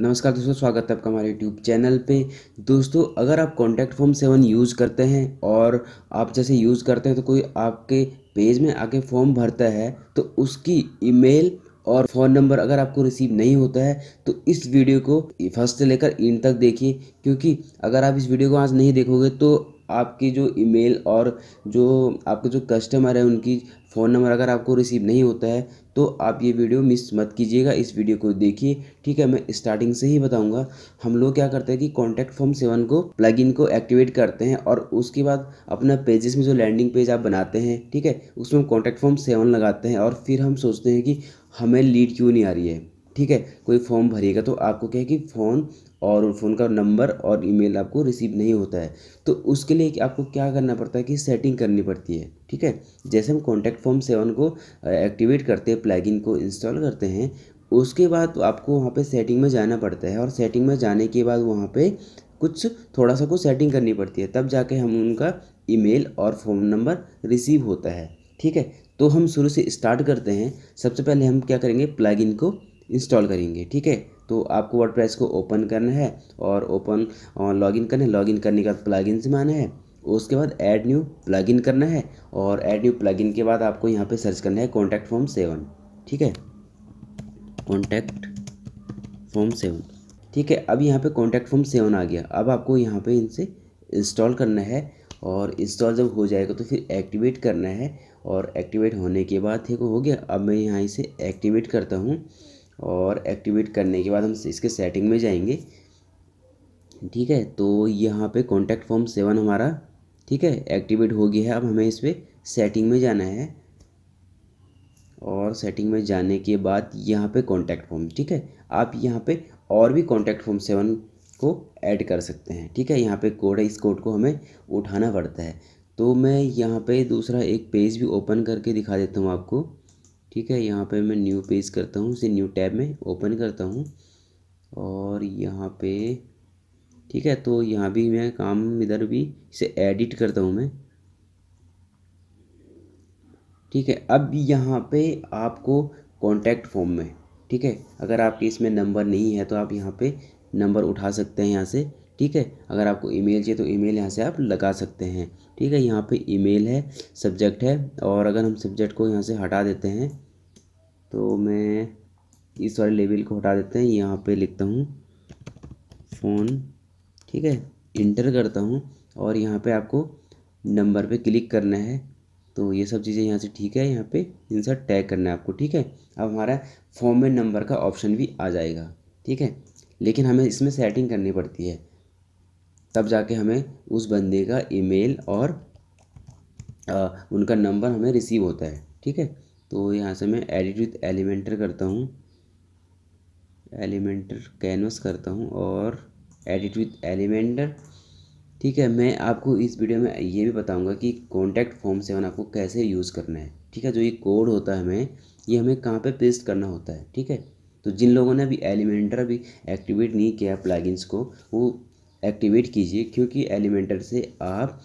नमस्कार दोस्तों स्वागत है आपका हमारे यूट्यूब चैनल पे दोस्तों अगर आप कॉन्टैक्ट फॉर्म सेवन यूज़ करते हैं और आप जैसे यूज़ करते हैं तो कोई आपके पेज में आके फॉर्म भरता है तो उसकी ईमेल और फ़ोन नंबर अगर आपको रिसीव नहीं होता है तो इस वीडियो को फर्स्ट से लेकर इन तक देखिए क्योंकि अगर आप इस वीडियो को आज नहीं देखोगे तो आपकी जो ईमेल और जो आपके जो कस्टमर है उनकी फ़ोन नंबर अगर आपको रिसीव नहीं होता है तो आप ये वीडियो मिस मत कीजिएगा इस वीडियो को देखिए ठीक है मैं स्टार्टिंग से ही बताऊंगा हम लोग क्या करते हैं कि कॉन्टैक्ट फॉर्म सेवन को प्लगइन को एक्टिवेट करते हैं और उसके बाद अपना पेजेस में जो लैंडिंग पेज आप बनाते हैं ठीक है उसमें हम कॉन्टैक्ट फॉर्म सेवन लगाते हैं और फिर हम सोचते हैं कि हमें लीड क्यों नहीं आ रही है ठीक है कोई फॉर्म भरेगा तो आपको क्या है कि फ़ोन और फ़ोन का नंबर और ईमेल आपको रिसीव नहीं होता है तो उसके लिए आपको क्या करना पड़ता है कि सेटिंग करनी पड़ती है ठीक है जैसे हम कॉन्टैक्ट फॉर्म सेवन को एक्टिवेट करते हैं प्लगइन को इंस्टॉल करते हैं उसके बाद आपको वहाँ पर सेटिंग में जाना पड़ता है और सेटिंग में जाने के बाद वहाँ पर कुछ थोड़ा सा कुछ सेटिंग करनी पड़ती है तब जाके हम उनका ईमेल और फ़ोन नंबर रिसीव होता है ठीक है तो हम शुरू से स्टार्ट करते हैं सबसे पहले हम क्या करेंगे प्लगइन को इंस्टॉल करेंगे ठीक है तो आपको वर्डप्रेस को ओपन करना है और ओपन लॉगिन करना है लॉगिन करने के बाद प्लगइन से माना है उसके बाद ऐड न्यू प्लगइन करना है और ऐड न्यू प्लगइन के बाद आपको यहाँ पे सर्च करना है कॉन्टैक्ट फॉर्म सेवन ठीक है कॉन्टैक्ट फॉर्म सेवन ठीक है अब यहाँ पे कॉन्टैक्ट फॉर्म सेवन आ गया अब आपको यहाँ पे इनसे इंस्टॉल करना है और इंस्टॉल जब हो जाएगा तो फिर एक्टिवेट करना है और एक्टिवेट होने के बाद ठीक हो गया अब मैं यहाँ इसे एक्टिवेट करता हूँ और एक्टिवेट करने के बाद हम इसके सेटिंग में जाएंगे ठीक है तो यहाँ पे कॉन्टैक्ट फॉर्म सेवन हमारा ठीक है एक्टिवेट हो गया है अब हमें इस पर सेटिंग में जाना है और सेटिंग में जाने के बाद यहाँ पे कॉन्टैक्ट फॉर्म ठीक है आप यहाँ पे और भी कॉन्टैक्ट फॉर्म सेवन को ऐड कर सकते हैं ठीक है यहाँ पे कोड है इस कोड को हमें उठाना पड़ता है तो मैं यहाँ पे दूसरा एक पेज भी ओपन करके दिखा देता हूँ आपको ठीक है यहाँ पे मैं न्यू पेज करता हूँ इसे न्यू टैब में ओपन करता हूँ और यहाँ पे ठीक है तो यहाँ भी मैं काम इधर भी इसे एडिट करता हूँ मैं ठीक है अब यहाँ पे आपको कॉन्टैक्ट फॉर्म में ठीक है अगर आपके इसमें नंबर नहीं है तो आप यहाँ पे नंबर उठा सकते हैं यहाँ से ठीक है अगर आपको ईमेल चाहिए तो ईमेल यहाँ से आप लगा सकते हैं ठीक है यहाँ पे ईमेल है सब्जेक्ट है और अगर हम सब्जेक्ट को यहाँ से हटा देते हैं तो मैं इस वाले लेवल को हटा देते हैं यहाँ पे लिखता हूँ फ़ोन ठीक है इंटर करता हूँ और यहाँ पे आपको नंबर पे क्लिक करना है तो ये सब चीज़ें यहाँ से ठीक है यहाँ पे इनसे टैग करना है आपको ठीक है अब हमारा फॉर्म में नंबर का ऑप्शन भी आ जाएगा ठीक है लेकिन हमें इसमें सेटिंग करनी पड़ती है तब जाके हमें उस बंदे का ईमेल और आ, उनका नंबर हमें रिसीव होता है ठीक है तो यहाँ से मैं एडिट विथ एलिमेंटर करता हूँ एलिमेंटर कैनवस करता हूँ और एडिट विथ एलिमेंटर ठीक है मैं आपको इस वीडियो में ये भी बताऊंगा कि कॉन्टैक्ट फॉर्म सेवन आपको कैसे यूज़ करना है ठीक है जो ये कोड होता है हमें ये हमें कहाँ पे पेस्ट करना होता है ठीक है तो जिन लोगों ने अभी एलिमेंटर अभी एक्टिवेट नहीं किया प्लगइन्स को वो एक्टिवेट कीजिए क्योंकि एलिमेंटर से आप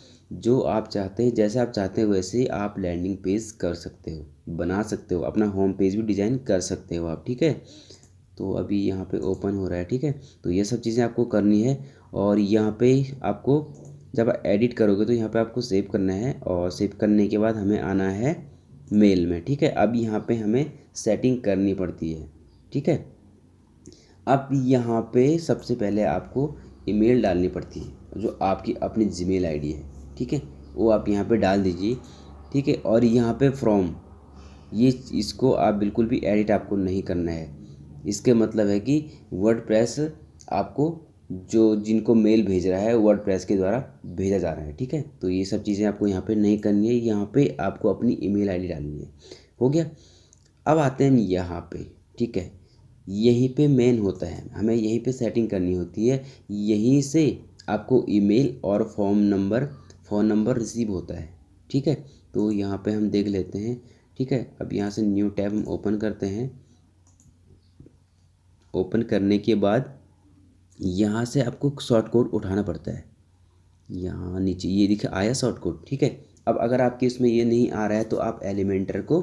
जो आप चाहते हैं जैसे आप चाहते हैं वैसे आप लैंडिंग पेज कर सकते हो बना सकते हो अपना होम पेज भी डिज़ाइन कर सकते हो आप ठीक है तो अभी यहाँ पे ओपन हो रहा है ठीक है तो ये सब चीज़ें आपको करनी है और यहाँ पे आपको जब आप एडिट करोगे तो यहाँ पे आपको सेव करना है और सेव करने के बाद हमें आना है मेल में ठीक है अब यहाँ पे हमें सेटिंग करनी पड़ती है ठीक है अब यहाँ पे सबसे पहले आपको ईमेल डालनी पड़ती है जो आपकी अपनी जीमेल आईडी है ठीक है वो आप यहाँ पे डाल दीजिए ठीक है और यहाँ पे फ्रॉम ये इसको आप बिल्कुल भी एडिट आपको नहीं करना है इसके मतलब है कि वर्ड प्रेस आपको जो जिनको मेल भेज रहा है वर्ड प्रेस के द्वारा भेजा जा रहा है ठीक है तो ये सब चीज़ें आपको यहाँ पे नहीं करनी है यहाँ पे आपको अपनी ईमेल आईडी डालनी है हो गया अब आते हैं यहाँ पे ठीक है यहीं पे मेन होता है हमें यहीं पे सेटिंग करनी होती है यहीं से आपको ईमेल और form number phone number receive होता है ठीक है तो यहाँ पे हम देख लेते हैं ठीक है अब यहाँ से न्यू टैब हम ओपन करते हैं ओपन करने के बाद यहाँ से आपको शॉर्ट कोड उठाना पड़ता है यहाँ नीचे ये दिखा आया शॉर्ट कोड ठीक है अब अगर आपके इसमें ये नहीं आ रहा है तो आप एलिमेंटर को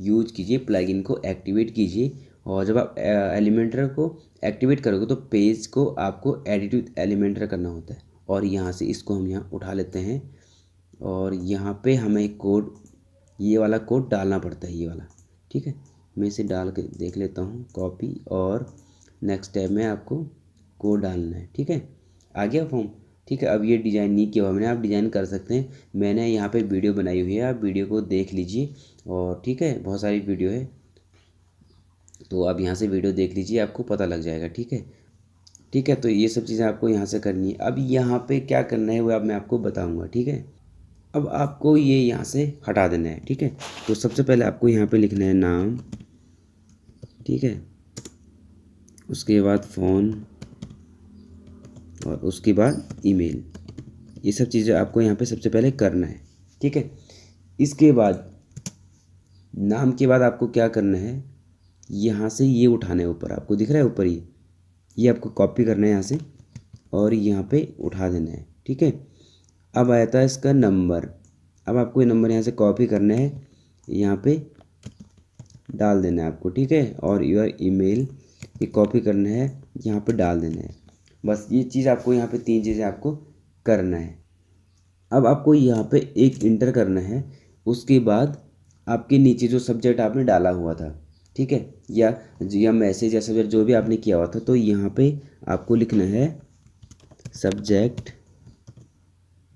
यूज कीजिए प्लगइन को एक्टिवेट कीजिए और जब आप एलिमेंटर को एक्टिवेट करोगे तो पेज को आपको एडिट विथ एलिमेंटर करना होता है और यहाँ से इसको हम यहाँ उठा लेते हैं और यहाँ पे हमें कोड ये वाला कोड डालना पड़ता है ये वाला ठीक है मैं इसे डाल के देख लेता हूँ कॉपी और नेक्स्ट टैब में आपको कोड डालना है ठीक है आ गया फॉर्म ठीक है अब ये डिज़ाइन नहीं किया हुआ मैंने आप डिज़ाइन कर सकते हैं मैंने यहाँ पे वीडियो बनाई हुई है आप वीडियो को देख लीजिए और ठीक है बहुत सारी वीडियो है तो आप यहाँ से वीडियो देख लीजिए आपको पता लग जाएगा ठीक है ठीक है तो ये सब चीज़ें आपको यहाँ से करनी है अब यहाँ पे क्या करना है वो अब मैं आपको बताऊँगा ठीक है अब आपको ये यहाँ से हटा देना है ठीक है तो सबसे पहले आपको यहाँ पे लिखना है नाम ठीक है उसके बाद फ़ोन और उसके बाद ईमेल ये सब चीज़ें आपको यहाँ पे सबसे पहले करना है ठीक है इसके बाद नाम के बाद आपको क्या करना है यहाँ से ये उठाना है ऊपर आपको दिख रहा है ऊपर ये ये आपको कॉपी करना है यहाँ से और यहाँ पे उठा देना है ठीक है अब आया था इसका नंबर अब आपको ये नंबर यहाँ से कॉपी करना है यहाँ पे डाल देना है आपको ठीक है और योर ईमेल ये कॉपी करना है यहाँ पे डाल देना है बस ये चीज़ आपको यहाँ पे तीन चीज़ें आपको करना है अब आपको यहाँ पे एक इंटर करना है उसके बाद आपके नीचे जो सब्जेक्ट आपने डाला हुआ था ठीक है या या मैसेज या सब्जेक्ट जो भी आपने किया हुआ था तो यहाँ पे आपको लिखना है सब्जेक्ट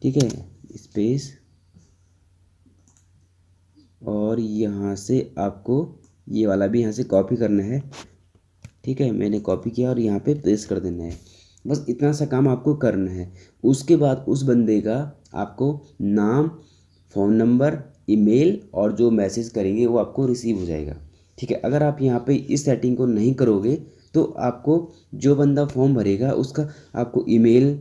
ठीक है स्पेस और यहाँ से आपको ये वाला भी यहाँ से कॉपी करना है ठीक है मैंने कॉपी किया और यहाँ पे पेस्ट कर देना है बस इतना सा काम आपको करना है उसके बाद उस बंदे का आपको नाम फ़ोन नंबर ईमेल और जो मैसेज करेंगे वो आपको रिसीव हो जाएगा ठीक है अगर आप यहाँ पे इस सेटिंग को नहीं करोगे तो आपको जो बंदा फॉर्म भरेगा उसका आपको ईमेल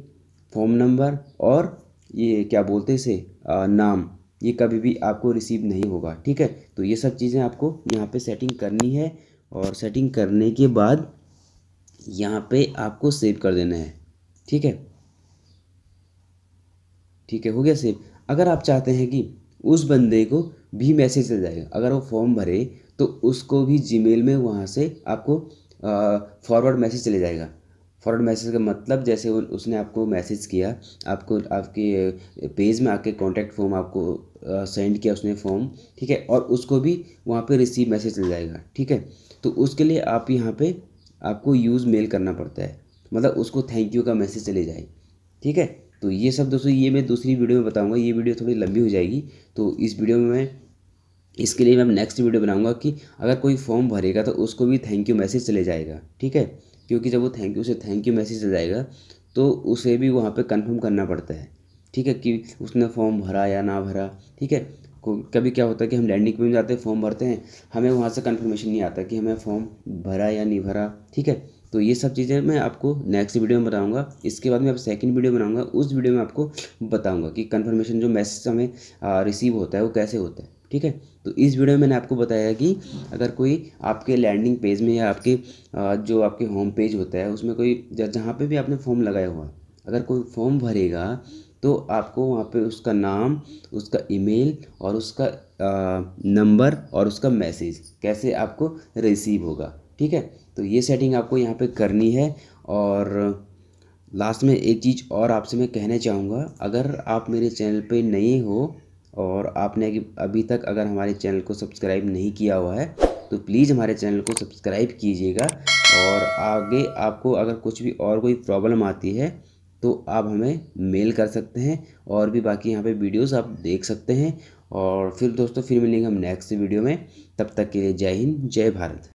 फॉर्म नंबर और ये क्या बोलते इसे नाम ये कभी भी आपको रिसीव नहीं होगा ठीक है तो ये सब चीज़ें आपको यहाँ पे सेटिंग करनी है और सेटिंग करने के बाद यहाँ पे आपको सेव कर देना है ठीक है ठीक है हो गया सेव अगर आप चाहते हैं कि उस बंदे को भी मैसेज चल जाएगा अगर वो फॉर्म भरे तो उसको भी जी में वहाँ से आपको फॉरवर्ड मैसेज चले जाएगा फॉरवर्ड मैसेज का मतलब जैसे उसने आपको मैसेज किया आपको आपके पेज में आके कॉन्टैक्ट फॉर्म आपको सेंड किया उसने फॉर्म ठीक है और उसको भी वहाँ पे रिसीव मैसेज चल जाएगा ठीक है तो उसके लिए आप यहाँ पे आपको यूज़ मेल करना पड़ता है मतलब उसको थैंक यू का मैसेज चले जाए ठीक है तो ये सब दोस्तों ये मैं दूसरी वीडियो में बताऊँगा ये वीडियो थोड़ी लंबी हो जाएगी तो इस वीडियो में मैं इसके लिए मैं नेक्स्ट वीडियो बनाऊंगा कि अगर कोई फॉर्म भरेगा तो उसको भी थैंक यू मैसेज चले जाएगा ठीक है क्योंकि जब वो थैंक यू से थैंक यू मैसेज चले जाएगा तो उसे भी वहाँ पे कंफर्म करना पड़ता है ठीक है कि उसने फॉर्म भरा या ना भरा ठीक है कभी क्या होता है कि हम लैंडिंग भी जाते हैं फॉर्म भरते हैं हमें वहाँ से कन्फर्मेशन नहीं आता कि हमें फॉर्म भरा या नहीं भरा ठीक है तो ये सब चीज़ें मैं आपको नेक्स्ट वीडियो में बताऊंगा इसके बाद मैं आप सेकंड वीडियो बनाऊंगा उस वीडियो में आपको बताऊंगा कि कंफर्मेशन जो मैसेज हमें रिसीव होता है वो कैसे होता है ठीक है तो इस वीडियो में मैंने आपको बताया कि अगर कोई आपके लैंडिंग पेज में या आपके जो आपके होम पेज होता है उसमें कोई जहाँ पे भी आपने फॉर्म लगाया हुआ अगर कोई फॉर्म भरेगा तो आपको वहाँ पे उसका नाम उसका ईमेल और उसका नंबर और उसका मैसेज कैसे आपको रिसीव होगा ठीक है तो ये सेटिंग आपको यहाँ पर करनी है और लास्ट में एक चीज़ और आपसे मैं कहना चाहूँगा अगर आप मेरे चैनल पर नए हो और आपने अभी तक अगर हमारे चैनल को सब्सक्राइब नहीं किया हुआ है तो प्लीज़ हमारे चैनल को सब्सक्राइब कीजिएगा और आगे आपको अगर कुछ भी और कोई प्रॉब्लम आती है तो आप हमें मेल कर सकते हैं और भी बाकी यहाँ पे वीडियोस आप देख सकते हैं और फिर दोस्तों फिर मिलेंगे हम नेक्स्ट वीडियो में तब तक के लिए जय हिंद जय भारत